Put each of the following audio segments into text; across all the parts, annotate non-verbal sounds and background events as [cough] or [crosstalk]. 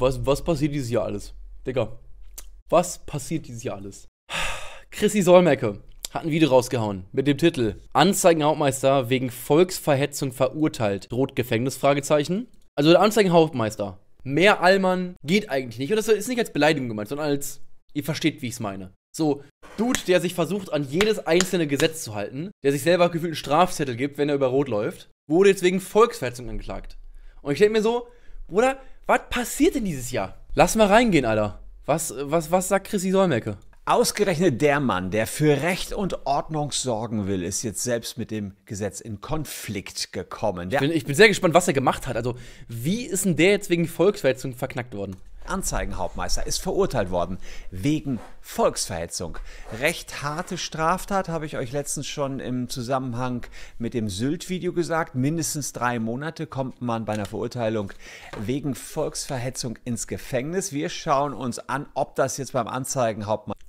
Was, was passiert dieses Jahr alles? Digga, was passiert dieses Jahr alles? Chrissy Solmecke hat ein Video rausgehauen mit dem Titel Anzeigenhauptmeister wegen Volksverhetzung verurteilt, droht Gefängnis? Also der Anzeigenhauptmeister. Mehr Allmann geht eigentlich nicht. Und das ist nicht als Beleidigung gemeint, sondern als, ihr versteht, wie ich es meine. So, Dude, der sich versucht, an jedes einzelne Gesetz zu halten, der sich selber gefühlt einen Strafzettel gibt, wenn er über Rot läuft, wurde jetzt wegen Volksverhetzung angeklagt. Und ich denke mir so, Bruder, was passiert denn dieses Jahr? Lass mal reingehen, Alter. Was, was, was sagt Chrissy Solmecke? Ausgerechnet der Mann, der für Recht und Ordnung sorgen will, ist jetzt selbst mit dem Gesetz in Konflikt gekommen. Ich bin, ich bin, sehr gespannt, was er gemacht hat. Also, wie ist denn der jetzt wegen Volksverhetzung verknackt worden? Anzeigenhauptmeister ist verurteilt worden wegen Volksverhetzung. Recht harte Straftat, habe ich euch letztens schon im Zusammenhang mit dem Sylt-Video gesagt. Mindestens drei Monate kommt man bei einer Verurteilung wegen Volksverhetzung ins Gefängnis. Wir schauen uns an, ob das jetzt beim Anzeigenhauptmeister.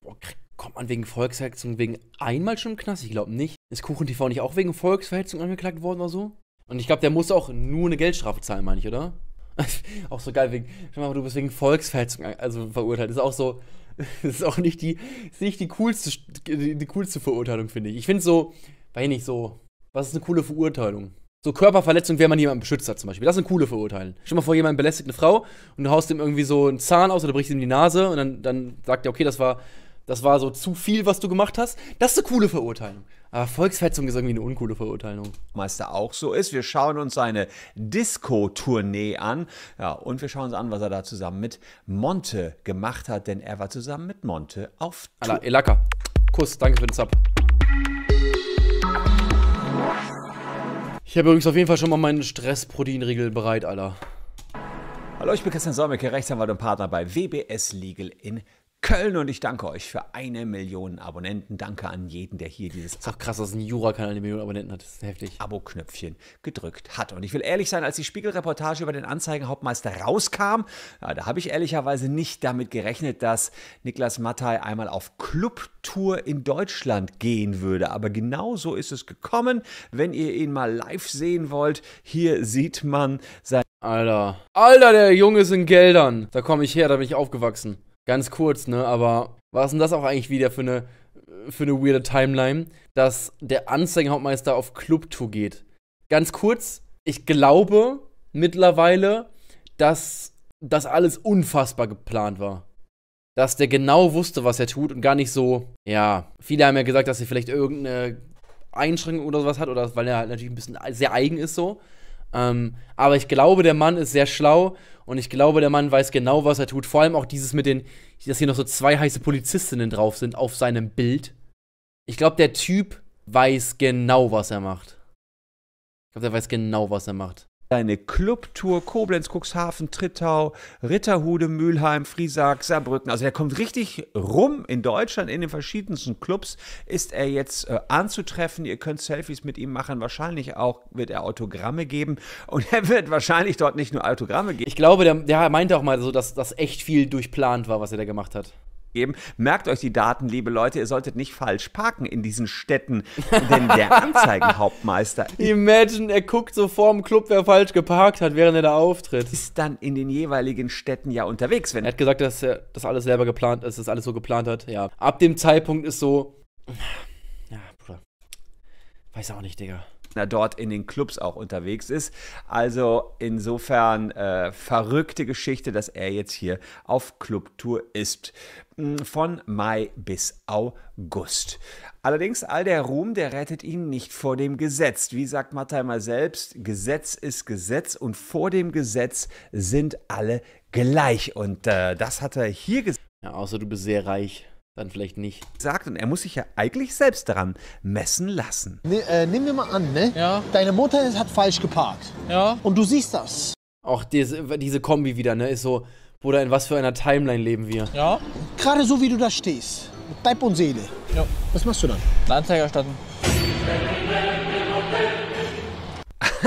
Kommt man wegen Volksverhetzung wegen einmal schon im Knast? Ich glaube nicht. Ist KuchenTV nicht auch wegen Volksverhetzung angeklagt worden oder so? Und ich glaube, der muss auch nur eine Geldstrafe zahlen, meine ich, oder? [laughs] auch so geil, wegen, schau mal, du bist wegen Volksverhetzung also verurteilt. Das ist auch so, das [laughs] ist auch nicht die, ist nicht die coolste, die, die coolste Verurteilung, finde ich. Ich finde so, weiß ich nicht, so, was ist eine coole Verurteilung? So Körperverletzung, wenn man jemanden beschützt hat zum Beispiel. Das sind coole Verurteilen. Stell mal vor, jemand belästigt eine Frau und du haust ihm irgendwie so einen Zahn aus oder brichst ihm die Nase und dann, dann sagt er, okay, das war das war so zu viel, was du gemacht hast. Das ist eine coole Verurteilung. Aber Volksverhetzung ist irgendwie eine uncoole Verurteilung. Meister auch so ist. Wir schauen uns seine Disco-Tournee an. Ja, und wir schauen uns an, was er da zusammen mit Monte gemacht hat, denn er war zusammen mit Monte auf Tour. Alla, Elaka. Kuss, danke für den Sub. Ich habe übrigens auf jeden Fall schon mal meinen Stress-Proteinriegel protein bereit, Alter. Hallo, ich bin Christian Solmecke, Rechtsanwalt und Partner bei WBS Legal in Köln und ich danke euch für eine Million Abonnenten. Danke an jeden, der hier dieses. Das ist doch krass, dass ein Jura-Kanal eine Million Abonnenten hat. Das ist heftig. Abo-Knöpfchen gedrückt hat. Und ich will ehrlich sein, als die Spiegel-Reportage über den Anzeigenhauptmeister rauskam, ja, da habe ich ehrlicherweise nicht damit gerechnet, dass Niklas Mattei einmal auf Clubtour in Deutschland gehen würde. Aber genau so ist es gekommen. Wenn ihr ihn mal live sehen wollt, hier sieht man sein. Alter. Alter, der Junge ist in Geldern. Da komme ich her, da bin ich aufgewachsen ganz kurz, ne? Aber was ist denn das auch eigentlich wieder für eine, für eine weirde Timeline, dass der Anzeigenhauptmeister auf Clubtour geht? Ganz kurz, ich glaube mittlerweile, dass das alles unfassbar geplant war. Dass der genau wusste, was er tut und gar nicht so, ja, viele haben ja gesagt, dass er vielleicht irgendeine Einschränkung oder sowas hat, oder weil er halt natürlich ein bisschen sehr eigen ist so. Ähm, aber ich glaube, der Mann ist sehr schlau und ich glaube, der Mann weiß genau, was er tut. Vor allem auch dieses mit den, dass hier noch so zwei heiße Polizistinnen drauf sind auf seinem Bild. Ich glaube, der Typ weiß genau, was er macht. Ich glaube, der weiß genau, was er macht deine Clubtour Koblenz, Cuxhaven, Trittau, Ritterhude, Mülheim, Friesack, Saarbrücken. Also er kommt richtig rum in Deutschland, in den verschiedensten Clubs ist er jetzt äh, anzutreffen. Ihr könnt Selfies mit ihm machen. Wahrscheinlich auch wird er Autogramme geben. Und er wird wahrscheinlich dort nicht nur Autogramme geben. Ich glaube, der, der meinte auch mal so, dass das echt viel durchplant war, was er da gemacht hat geben. Merkt euch die Daten, liebe Leute, ihr solltet nicht falsch parken in diesen Städten, denn der [laughs] Anzeigenhauptmeister. Imagine, er guckt so vorm Club, wer falsch geparkt hat, während er da auftritt. Ist dann in den jeweiligen Städten ja unterwegs. Wenn er hat gesagt, dass er das alles selber geplant ist, dass alles so geplant hat. Ja. Ab dem Zeitpunkt ist so. Ja, Bruder. Weiß auch nicht, Digga dort in den Clubs auch unterwegs ist. Also insofern äh, verrückte Geschichte, dass er jetzt hier auf Clubtour ist. Hm, von Mai bis August. Allerdings, all der Ruhm, der rettet ihn nicht vor dem Gesetz. Wie sagt Mattheimer selbst, Gesetz ist Gesetz und vor dem Gesetz sind alle gleich. Und äh, das hat er hier gesagt. Ja, außer du bist sehr reich. Dann vielleicht nicht. Sagt und er muss sich ja eigentlich selbst daran messen lassen. Ne, äh, nehmen wir mal an, ne? Ja. Deine Mutter hat falsch geparkt. Ja. Und du siehst das. Auch diese, diese Kombi wieder, ne? Ist so, Bruder, in was für einer Timeline leben wir? Ja. Gerade so wie du da stehst. Mit Leib und Seele. Ja. Was machst du dann? Anzeige erstatten.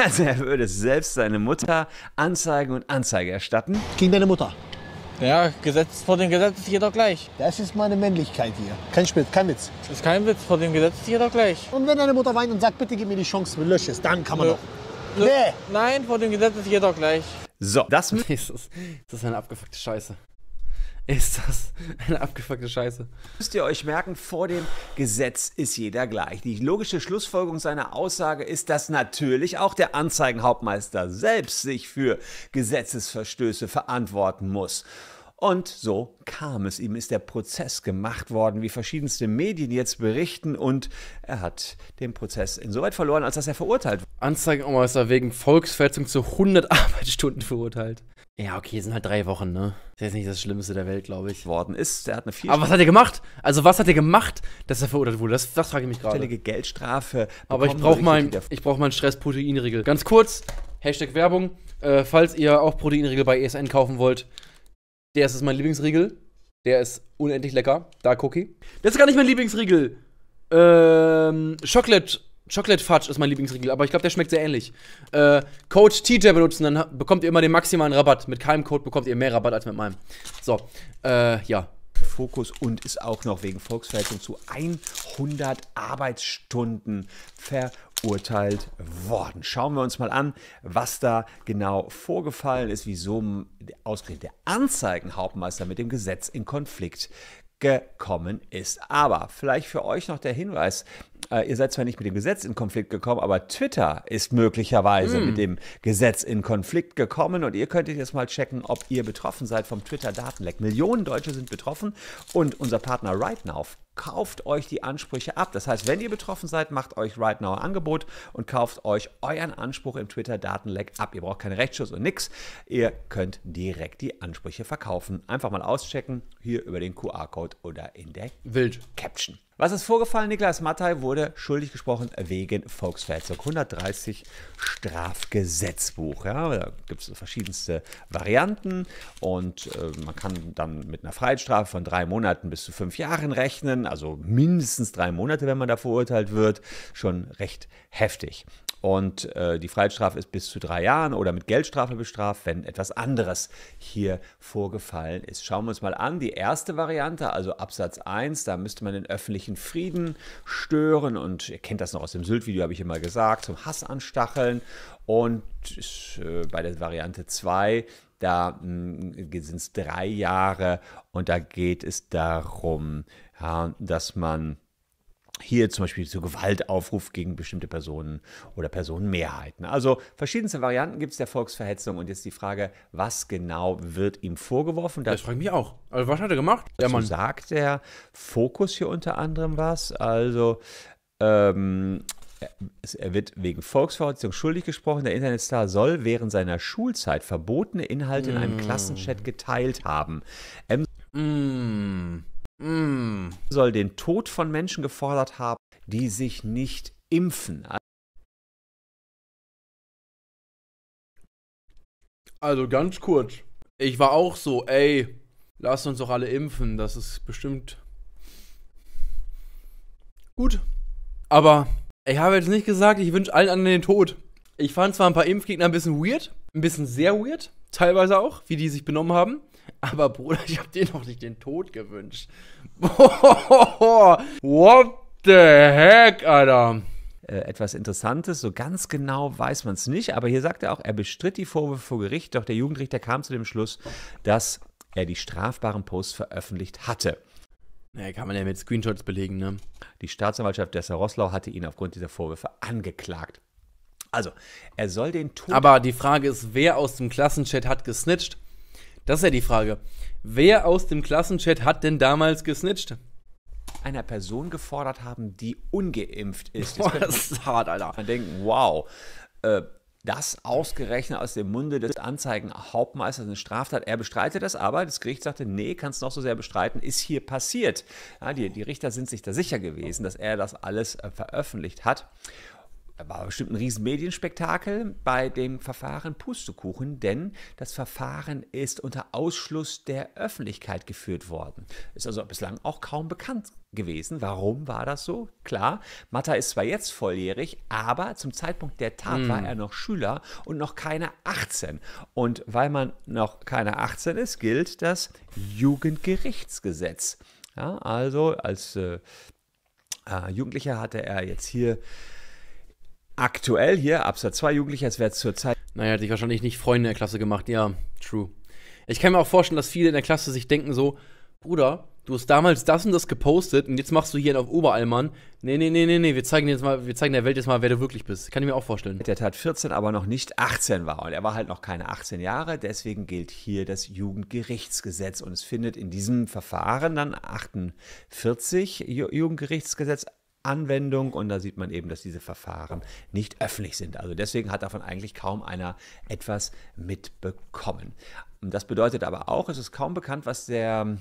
Also er würde selbst seine Mutter anzeigen und Anzeige erstatten. Gegen deine Mutter. Ja, Gesetz, vor dem Gesetz ist jeder gleich. Das ist meine Männlichkeit hier. Kein Spitz, kein Witz. Das ist kein Witz, vor dem Gesetz ist jeder gleich. Und wenn deine Mutter weint und sagt, bitte gib mir die Chance, wir löschen es, dann kann man Nö. doch. Nö. Nee. Nein, vor dem Gesetz ist jeder gleich. So, das [laughs] das ist eine abgefuckte Scheiße ist das eine abgefuckte Scheiße. Müsst ihr euch merken, vor dem Gesetz ist jeder gleich. Die logische Schlussfolgerung seiner Aussage ist, dass natürlich auch der Anzeigenhauptmeister selbst sich für Gesetzesverstöße verantworten muss. Und so kam es. Ihm ist der Prozess gemacht worden, wie verschiedenste Medien jetzt berichten. Und er hat den Prozess insoweit verloren, als dass er verurteilt wurde. Anzeigen er wegen Volksverhetzung zu 100 [laughs] Arbeitsstunden verurteilt. Ja, okay, sind halt drei Wochen, ne? Das ist nicht das Schlimmste der Welt, glaube ich. Worden ist, der hat eine vier. Aber was hat er gemacht? Also, was hat er gemacht, dass er verurteilt wurde? Das, das frage ich mich gerade. Stellige Geldstrafe. Aber ich brauche meinen brauch Stress-Proteinriegel. Ganz kurz, Hashtag Werbung. Äh, falls ihr auch Proteinriegel bei ESN kaufen wollt, der ist mein Lieblingsriegel. Der ist unendlich lecker. Da Cookie. Das ist gar nicht mein Lieblingsriegel. Ähm, Chocolate, Chocolate Fudge ist mein Lieblingsriegel, aber ich glaube, der schmeckt sehr ähnlich. Äh, Code TJ benutzen, dann bekommt ihr immer den maximalen Rabatt. Mit keinem Code bekommt ihr mehr Rabatt als mit meinem. So, äh, ja. Fokus und ist auch noch wegen Volksverhältnissen zu 100 Arbeitsstunden ver verurteilt worden. Schauen wir uns mal an, was da genau vorgefallen ist, wieso ausgerechnet der Anzeigenhauptmeister mit dem Gesetz in Konflikt gekommen ist. Aber vielleicht für euch noch der Hinweis, äh, ihr seid zwar nicht mit dem Gesetz in Konflikt gekommen, aber Twitter ist möglicherweise mm. mit dem Gesetz in Konflikt gekommen und ihr könntet jetzt mal checken, ob ihr betroffen seid vom Twitter-Datenleck. Millionen Deutsche sind betroffen und unser Partner RightNow kauft euch die Ansprüche ab. Das heißt, wenn ihr betroffen seid, macht euch Right Now ein Angebot und kauft euch euren Anspruch im Twitter-Datenleck ab. Ihr braucht keinen Rechtsschutz und nix. Ihr könnt direkt die Ansprüche verkaufen. Einfach mal auschecken, hier über den QR-Code oder in der Wild. Caption. Was ist vorgefallen? Niklas Mattei wurde schuldig gesprochen wegen Volksverhetzung. 130 Strafgesetzbuch. Ja, da gibt es verschiedenste Varianten und äh, man kann dann mit einer Freiheitsstrafe von drei Monaten bis zu fünf Jahren rechnen also mindestens drei Monate, wenn man da verurteilt wird, schon recht heftig. Und äh, die Freiheitsstrafe ist bis zu drei Jahren oder mit Geldstrafe bestraft, wenn etwas anderes hier vorgefallen ist. Schauen wir uns mal an. Die erste Variante, also Absatz 1, da müsste man den öffentlichen Frieden stören. Und ihr kennt das noch aus dem Sylt-Video, habe ich immer gesagt, zum Hass anstacheln. Und äh, bei der Variante 2 da mm, sind es drei Jahre und da geht es darum, ja, dass man hier zum Beispiel zu Gewaltaufruf gegen bestimmte Personen oder Personenmehrheiten. Also verschiedenste Varianten gibt es der Volksverhetzung. Und jetzt die Frage, was genau wird ihm vorgeworfen? Das, das frage ich mich auch. Also was hat er gemacht? Der Mann. sagt der Fokus hier unter anderem was. Also ähm, er wird wegen Volksverhetzung schuldig gesprochen. Der Internetstar soll während seiner Schulzeit verbotene Inhalte mm. in einem mm. Klassenchat geteilt haben. M mm. mm. soll den Tod von Menschen gefordert haben, die sich nicht impfen. Also ganz kurz. Ich war auch so, ey, lasst uns doch alle impfen. Das ist bestimmt gut. Aber ich habe jetzt nicht gesagt, ich wünsche allen anderen den Tod. Ich fand zwar ein paar Impfgegner ein bisschen weird, ein bisschen sehr weird, teilweise auch, wie die sich benommen haben. Aber Bruder, ich habe dir noch nicht den Tod gewünscht. [laughs] What the heck, Alter? Äh, etwas Interessantes, so ganz genau weiß man es nicht, aber hier sagt er auch, er bestritt die Vorwürfe vor Gericht, doch der Jugendrichter kam zu dem Schluss, dass er die strafbaren Posts veröffentlicht hatte. Naja, kann man ja mit Screenshots belegen, ne? Die Staatsanwaltschaft Dessau-Rosslau hatte ihn aufgrund dieser Vorwürfe angeklagt. Also, er soll den Tod. Aber die Frage ist, wer aus dem Klassenchat hat gesnitcht? Das ist ja die Frage. Wer aus dem Klassenchat hat denn damals gesnitcht? einer Person gefordert haben, die ungeimpft ist. Boah, [laughs] das ist hart, Alter. Man denken, wow. Äh, das ausgerechnet aus dem Munde des Anzeigenhauptmeisters eine Straftat. Er bestreitet das aber. Das Gericht sagte, nee, kannst noch so sehr bestreiten, ist hier passiert. Ja, die, die Richter sind sich da sicher gewesen, dass er das alles äh, veröffentlicht hat war bestimmt ein Riesenmedienspektakel bei dem Verfahren Pustekuchen, denn das Verfahren ist unter Ausschluss der Öffentlichkeit geführt worden. Ist also bislang auch kaum bekannt gewesen. Warum war das so? Klar, Matta ist zwar jetzt volljährig, aber zum Zeitpunkt der Tat mm. war er noch Schüler und noch keine 18. Und weil man noch keine 18 ist, gilt das Jugendgerichtsgesetz. Ja, also als äh, äh, Jugendlicher hatte er jetzt hier aktuell hier Absatz 2 Jugendlicher, es wäre zur Zeit. Naja, hätte ich wahrscheinlich nicht Freunde in der Klasse gemacht. Ja, true. Ich kann mir auch vorstellen, dass viele in der Klasse sich denken so, Bruder, du hast damals das und das gepostet und jetzt machst du hier auf Oberallmann. Nee, nee, nee, nee, nee, wir zeigen, jetzt mal, wir zeigen der Welt jetzt mal, wer du wirklich bist. Kann ich mir auch vorstellen. Der Tat 14, aber noch nicht 18 war. Und er war halt noch keine 18 Jahre. Deswegen gilt hier das Jugendgerichtsgesetz. Und es findet in diesem Verfahren dann 48 Jugendgerichtsgesetz Anwendung und da sieht man eben, dass diese Verfahren nicht öffentlich sind. Also deswegen hat davon eigentlich kaum einer etwas mitbekommen. Das bedeutet aber auch, es ist kaum bekannt, was der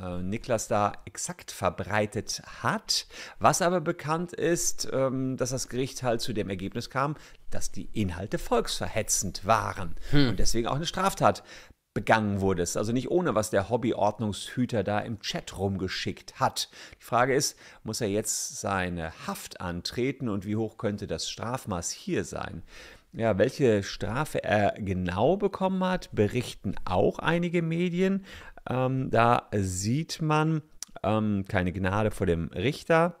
äh, Niklas da exakt verbreitet hat. Was aber bekannt ist, ähm, dass das Gericht halt zu dem Ergebnis kam, dass die Inhalte volksverhetzend waren hm. und deswegen auch eine Straftat begangen wurde. Es ist also nicht ohne, was der Hobbyordnungshüter da im Chat rumgeschickt hat. Die Frage ist, muss er jetzt seine Haft antreten und wie hoch könnte das Strafmaß hier sein? Ja, welche Strafe er genau bekommen hat, berichten auch einige Medien. Ähm, da sieht man ähm, keine Gnade vor dem Richter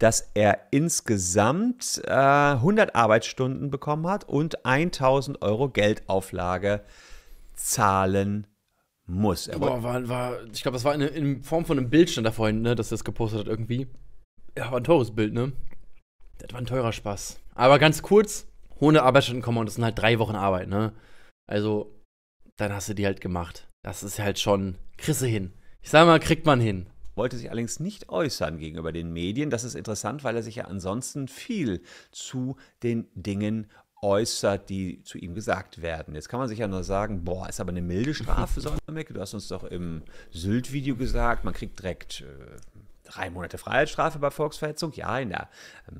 dass er insgesamt äh, 100 Arbeitsstunden bekommen hat und 1000 Euro Geldauflage zahlen muss. Er Boah, war, war, ich glaube, das war in, in, Form von einem Bildstand da vorhin, ne, dass er es gepostet hat irgendwie. Ja, war ein teures Bild, ne? Das war ein teurer Spaß. Aber ganz kurz, ohne Arbeitsstunden kommen und das sind halt drei Wochen Arbeit, ne? Also, dann hast du die halt gemacht. Das ist halt schon, kriegst du hin. Ich sag mal, kriegt man hin wollte sich allerdings nicht äußern gegenüber den Medien. Das ist interessant, weil er sich ja ansonsten viel zu den Dingen äußert, die zu ihm gesagt werden. Jetzt kann man sich ja nur sagen, boah, ist aber eine milde Strafe, [laughs] Sonnenmecke. Du hast uns doch im Sylt-Video gesagt, man kriegt direkt äh, drei Monate Freiheitsstrafe bei Volksverhetzung? Ja. In der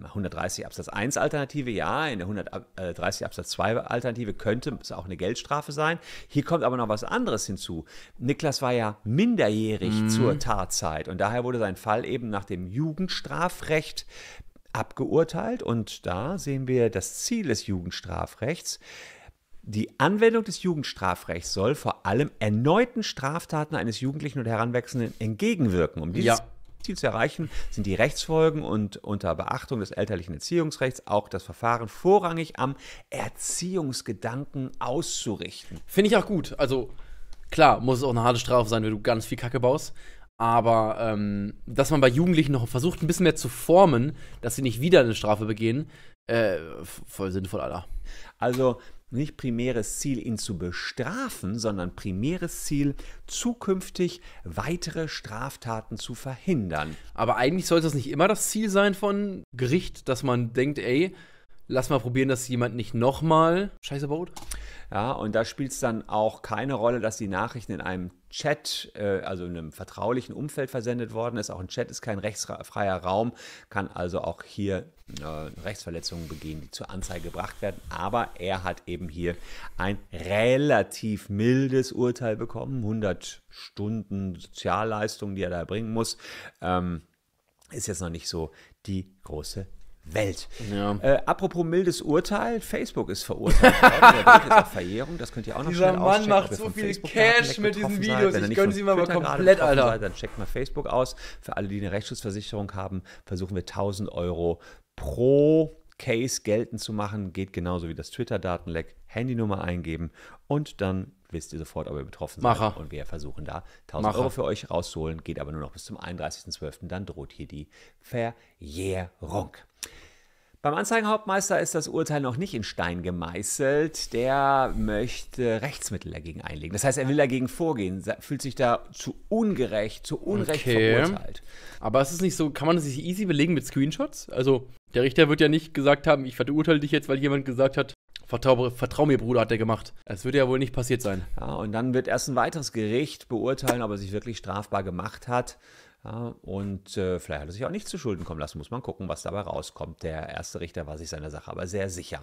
130 ähm, Absatz 1 Alternative? Ja. In der 130 äh, Absatz 2 Alternative könnte es auch eine Geldstrafe sein. Hier kommt aber noch was anderes hinzu. Niklas war ja minderjährig mhm. zur Tatzeit und daher wurde sein Fall eben nach dem Jugendstrafrecht abgeurteilt und da sehen wir das Ziel des Jugendstrafrechts. Die Anwendung des Jugendstrafrechts soll vor allem erneuten Straftaten eines Jugendlichen und Heranwachsenden entgegenwirken. Um dieses ja. Ziel zu erreichen, sind die Rechtsfolgen und unter Beachtung des elterlichen Erziehungsrechts auch das Verfahren vorrangig am Erziehungsgedanken auszurichten. Finde ich auch gut. Also klar, muss es auch eine harte Strafe sein, wenn du ganz viel Kacke baust. Aber ähm, dass man bei Jugendlichen noch versucht, ein bisschen mehr zu formen, dass sie nicht wieder eine Strafe begehen, äh, voll sinnvoll, Alter. Also nicht primäres Ziel, ihn zu bestrafen, sondern primäres Ziel, zukünftig weitere Straftaten zu verhindern. Aber eigentlich sollte das nicht immer das Ziel sein von Gericht, dass man denkt, ey, lass mal probieren, dass jemand nicht nochmal Scheiße baut. Ja, und da spielt es dann auch keine Rolle, dass die Nachrichten in einem Chat, äh, also in einem vertraulichen Umfeld versendet worden ist. Auch ein Chat ist kein rechtsfreier Raum, kann also auch hier äh, Rechtsverletzungen begehen, die zur Anzeige gebracht werden. Aber er hat eben hier ein relativ mildes Urteil bekommen, 100 Stunden Sozialleistung, die er da bringen muss. Ähm, ist jetzt noch nicht so die große Welt. Ja. Äh, apropos mildes Urteil, Facebook ist verurteilt worden. Verjährung, das könnt ihr auch noch Dieser Mann macht so viel Facebook Cash mit diesen Videos, ich gönne sie mal komplett, Alter. Seid, dann checkt mal Facebook aus. Für alle, die eine Rechtsschutzversicherung haben, versuchen wir 1000 Euro pro Case geltend zu machen. Geht genauso wie das Twitter-Datenleck. Handynummer eingeben und dann wisst ihr sofort, ob ihr betroffen seid. Macher. Und wir versuchen da 1000 Macher. Euro für euch rauszuholen. Geht aber nur noch bis zum 31.12. Dann droht hier die Verjährung. Beim Anzeigenhauptmeister ist das Urteil noch nicht in Stein gemeißelt. Der möchte Rechtsmittel dagegen einlegen. Das heißt, er will dagegen vorgehen, fühlt sich da zu ungerecht, zu Unrecht okay. verurteilt. Aber ist es nicht so, kann man das nicht easy belegen mit Screenshots? Also, der Richter wird ja nicht gesagt haben, ich verurteile dich jetzt, weil jemand gesagt hat, Vertrau, vertrau, mir, Bruder, hat er gemacht. Es wird ja wohl nicht passiert sein. Ja, und dann wird erst ein weiteres Gericht beurteilen, ob er sich wirklich strafbar gemacht hat. Ja, und äh, vielleicht hat er sich auch nicht zu Schulden kommen lassen. Muss man gucken, was dabei rauskommt. Der erste Richter war sich seiner Sache aber sehr sicher.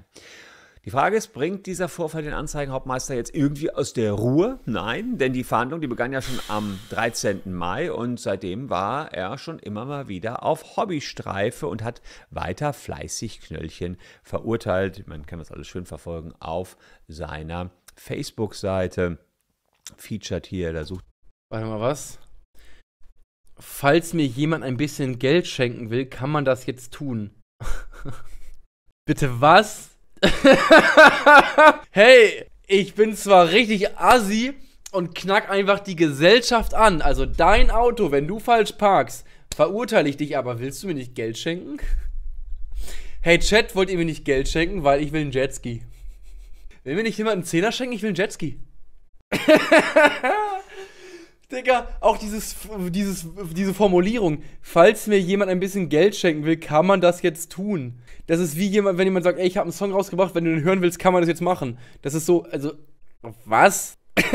Die Frage ist, bringt dieser Vorfall den Anzeigenhauptmeister jetzt irgendwie aus der Ruhe? Nein, denn die Verhandlung, die begann ja schon am 13. Mai und seitdem war er schon immer mal wieder auf Hobbystreife und hat weiter fleißig Knöllchen verurteilt. Man kann das alles schön verfolgen auf seiner Facebook-Seite. Featured hier, da sucht. Warte mal, was? Falls mir jemand ein bisschen Geld schenken will, kann man das jetzt tun. [laughs] Bitte was? [laughs] hey, ich bin zwar richtig assi und knack einfach die Gesellschaft an. Also dein Auto, wenn du falsch parkst, verurteile ich dich, aber willst du mir nicht Geld schenken? Hey Chat, wollt ihr mir nicht Geld schenken, weil ich will einen Jetski. Will mir nicht jemand einen Zehner schenken? Ich will einen Jetski. [laughs] Digga, auch dieses, dieses, diese Formulierung, falls mir jemand ein bisschen Geld schenken will, kann man das jetzt tun. Das ist wie jemand, wenn jemand sagt, ey, ich habe einen Song rausgebracht, wenn du den hören willst, kann man das jetzt machen. Das ist so, also, was? [laughs]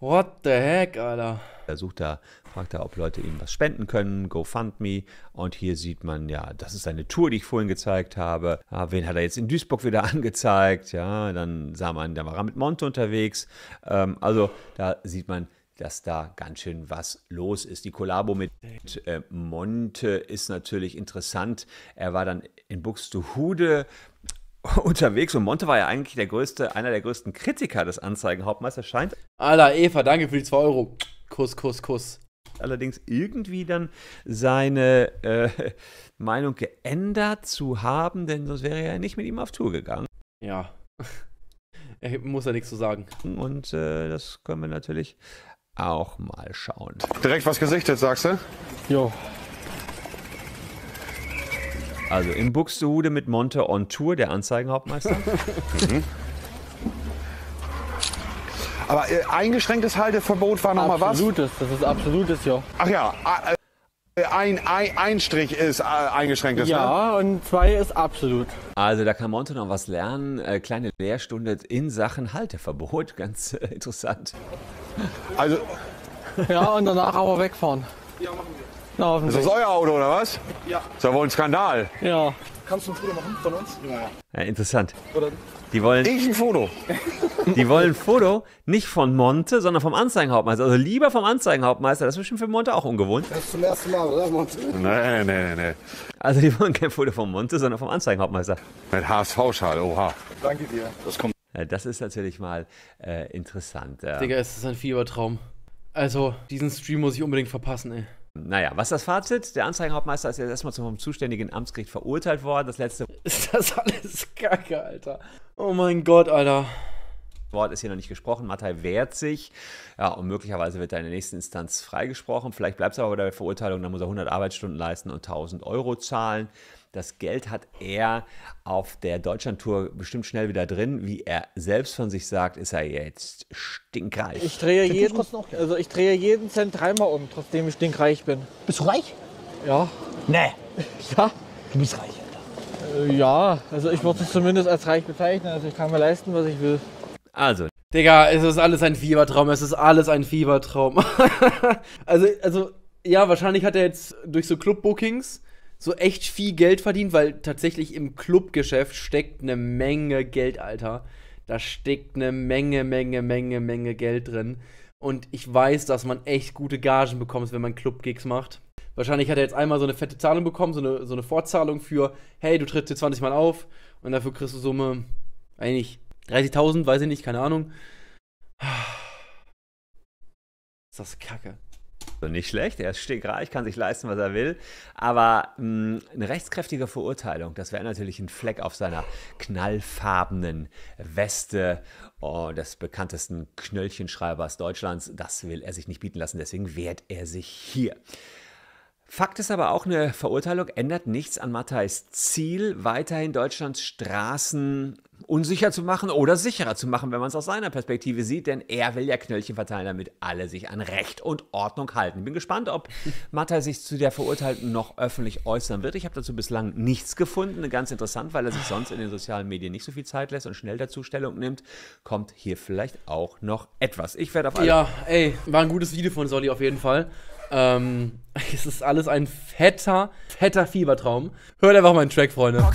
What the heck, Alter? Er sucht da, fragt er, ob Leute ihm was spenden können, GoFundMe. Und hier sieht man, ja, das ist eine Tour, die ich vorhin gezeigt habe. Ah, wen hat er jetzt in Duisburg wieder [laughs] angezeigt? Ja, dann sah man, da war er mit Monte unterwegs. Ähm, also da sieht man, dass da ganz schön was los ist. Die Kollabo mit äh, Monte ist natürlich interessant. Er war dann in Buxtehude [laughs] unterwegs und Monte war ja eigentlich der größte, einer der größten Kritiker des Anzeigenhauptmeisters scheint. Alter, Eva, danke für die 2 Euro. Kuss, Kuss, Kuss. Allerdings irgendwie dann seine äh, [laughs] Meinung geändert zu haben, denn sonst wäre er ja nicht mit ihm auf Tour gegangen. Ja. [laughs] Er muss ja nichts zu sagen. Und äh, das können wir natürlich auch mal schauen. Direkt was gesichtet, sagst du? Jo. Also im Buxtehude mit Monte on Tour, der Anzeigenhauptmeister. [laughs] Mhm. Aber äh, eingeschränktes Halteverbot war nochmal was? Absolutes, das ist absolutes, ja. Ach ja, äh, ein, ein, ein, Strich ist äh, eingeschränktes, Ja, ne? und zwei ist absolut. Also da kann Monte noch was lernen. Äh, kleine Lehrstunde in Sachen Halteverbot, [laughs] ganz äh, interessant. Also. Ja, und danach aber wegfahren. Ja, machen wir. Na, Ist das euer Auto oder was? Ja. ist ja wohl ein Skandal. Ja. Kannst du ein Foto machen von uns? Ja, ja interessant. Oder? Die wollen. Ich ein Foto. [laughs] Die wollen ein Foto nicht von Monte, sondern vom Anzeigenhauptmeister. Also lieber vom Anzeigenhauptmeister. Das ist bestimmt für Monte auch ungewohnt. Das ist zum ersten Mal, oder Monte? Nee, nee, nee. Also die wollen kein Foto von Monte, sondern vom Anzeigenhauptmeister. Mit HSV-Schal, oha. Danke dir. Das kommt. Äh, das ist natürlich mal äh, interessant. Ja. Digga, es ist ein Fiebertraum. Also, diesen Stream muss ich unbedingt verpassen, ey. Naja, was ist das Fazit? Der Anzeigenhauptmeister ist jetzt erstmal zum zuständigen Amtsgericht verurteilt worden. Das letzte. [laughs] Ist das alles Kacke, Alter? Oh mein Gott, Alter. Wort ist hier noch nicht gesprochen. Mattei wehrt sich ja, und möglicherweise wird er in der nächsten Instanz freigesprochen. Vielleicht bleibt es aber bei der Verurteilung, dann muss er 100 Arbeitsstunden leisten und 1000 Euro zahlen. Das Geld hat er auf der Deutschlandtour bestimmt schnell wieder drin. Wie er selbst von sich sagt, ist er jetzt stinkreich. Ich drehe, jeden, also ich drehe jeden Cent dreimal um, trotzdem ich stinkreich bin. Bist du reich? Ja. Nee. [laughs] Ja. Du bist reich, Alter. Äh, ja, also ich würde es zumindest als reich bezeichnen. Also ich kann mir leisten, was ich will. Also. Digga, es ist alles ein Fiebertraum, es ist alles ein Fiebertraum. [laughs] also, also, ja, wahrscheinlich hat er jetzt durch so Club-Bookings so echt viel Geld verdient, weil tatsächlich im Clubgeschäft steckt eine Menge Geld, Alter. Da steckt eine Menge, Menge, Menge, Menge Geld drin. Und ich weiß, dass man echt gute Gagen bekommt, wenn man Club-Gigs macht. Wahrscheinlich hat er jetzt einmal so eine fette Zahlung bekommen, so eine, so eine Fortzahlung für, hey, du trittst hier 20 Mal auf und dafür kriegst du Summe, eigentlich 30.000, weiß ich nicht, keine Ahnung. Ist das Kacke. So, nicht schlecht, er ist stickreich, kann sich leisten, was er will. Aber mh, mm, eine rechtskräftige Verurteilung, das wäre natürlich ein Fleck auf seiner knallfarbenen Weste oh, des bekanntesten Knöllchenschreibers Deutschlands. Das will er sich nicht bieten lassen, deswegen wehrt er sich hier. Fakt ist aber auch, eine Verurteilung ändert nichts an Matthais Ziel, weiterhin Deutschlands Straßen unsicher zu machen oder sicherer zu machen, wenn man es aus seiner Perspektive sieht, denn er will ja Knöllchen verteilen, damit alle sich an Recht und Ordnung halten. Ich Bin gespannt, ob Mattei sich zu der Verurteilten noch öffentlich äußern wird. Ich habe dazu bislang nichts gefunden. Ganz interessant, weil er sich sonst in den sozialen Medien nicht so viel Zeit lässt und schnell dazu Stellung nimmt. Kommt hier vielleicht auch noch etwas. Ich werde auf alle. Ja, ey, war ein gutes Video von Solly auf jeden Fall. Ähm, [laughs] es ist alles ein fetter, fetter Fiebertraum. Hört einfach meinen Track, Freunde.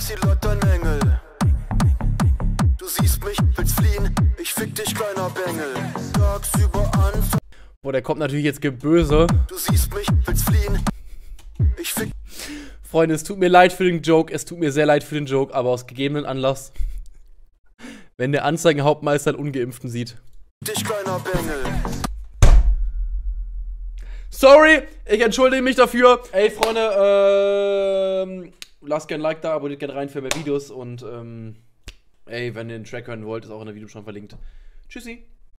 Du siehst mich, willst fliehen. Ich fick dich, kleiner Bengel. Boah, der kommt natürlich jetzt geböse. Du siehst mich, willst fliehen. Ich fick. Freunde, es tut mir leid für den Joke. Es tut mir sehr leid für den Joke, aber aus gegebenen Anlass. Wenn der Anzeigenhauptmeister einen Ungeimpften sieht. Dich, kleiner Bengel. Sorry, ich entschuldige mich dafür. Ey, Freunde, ähm, lasst gerne ein Like da, abonniert gerne rein für mehr Videos und ähm, ey, wenn ihr den Track hören wollt, ist auch in der Videobeschreibung verlinkt. Tschüssi.